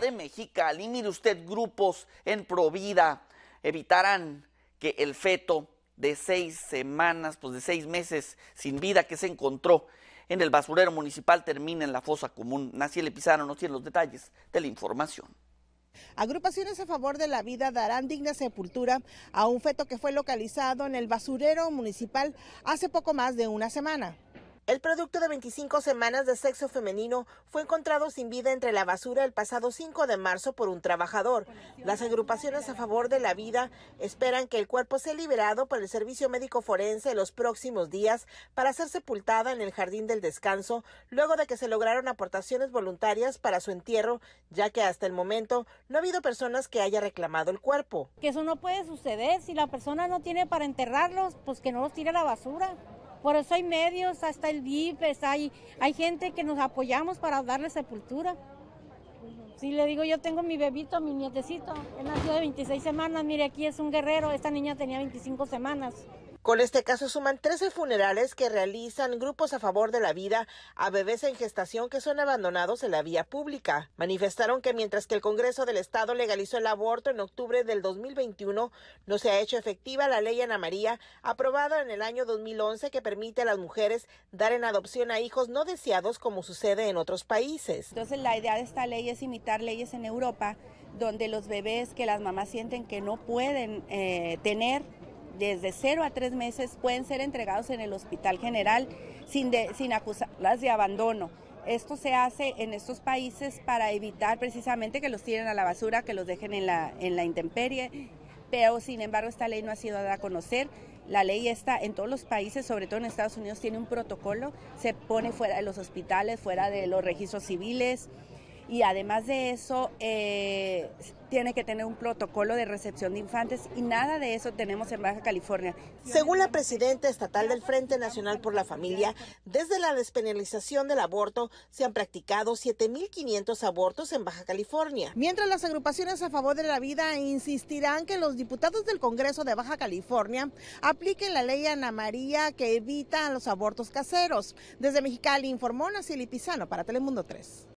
de México, mire usted, grupos en Provida evitarán que el feto de seis semanas, pues de seis meses sin vida que se encontró en el basurero municipal termine en la fosa común. le pisaron, No tiene los detalles de la información. Agrupaciones a favor de la vida darán digna sepultura a un feto que fue localizado en el basurero municipal hace poco más de una semana. El producto de 25 semanas de sexo femenino fue encontrado sin vida entre la basura el pasado 5 de marzo por un trabajador. Las agrupaciones a favor de la vida esperan que el cuerpo sea liberado por el Servicio Médico Forense los próximos días para ser sepultada en el Jardín del Descanso, luego de que se lograron aportaciones voluntarias para su entierro, ya que hasta el momento no ha habido personas que haya reclamado el cuerpo. Que eso no puede suceder si la persona no tiene para enterrarlos, pues que no los tire a la basura. Por eso hay medios, hasta el VIPES, hay, hay gente que nos apoyamos para darle sepultura. Si le digo, yo tengo mi bebito, mi nietecito, él nació de 26 semanas, mire, aquí es un guerrero, esta niña tenía 25 semanas. Con este caso suman 13 funerales que realizan grupos a favor de la vida a bebés en gestación que son abandonados en la vía pública. Manifestaron que mientras que el Congreso del Estado legalizó el aborto en octubre del 2021, no se ha hecho efectiva la ley Ana María, aprobada en el año 2011, que permite a las mujeres dar en adopción a hijos no deseados como sucede en otros países. Entonces la idea de esta ley es imitar leyes en Europa, donde los bebés que las mamás sienten que no pueden eh, tener desde 0 a 3 meses pueden ser entregados en el Hospital General sin, sin acusarlas de abandono. Esto se hace en estos países para evitar precisamente que los tiren a la basura, que los dejen en la, en la intemperie, pero sin embargo esta ley no ha sido dada a conocer. La ley está en todos los países, sobre todo en Estados Unidos, tiene un protocolo, se pone fuera de los hospitales, fuera de los registros civiles y además de eso eh, tiene que tener un protocolo de recepción de infantes y nada de eso tenemos en Baja California. Según la presidenta estatal del Frente Nacional por la Familia, desde la despenalización del aborto se han practicado 7.500 abortos en Baja California. Mientras las agrupaciones a favor de la vida insistirán que los diputados del Congreso de Baja California apliquen la ley Ana María que evita los abortos caseros. Desde Mexicali informó Nacili Pizano para Telemundo 3.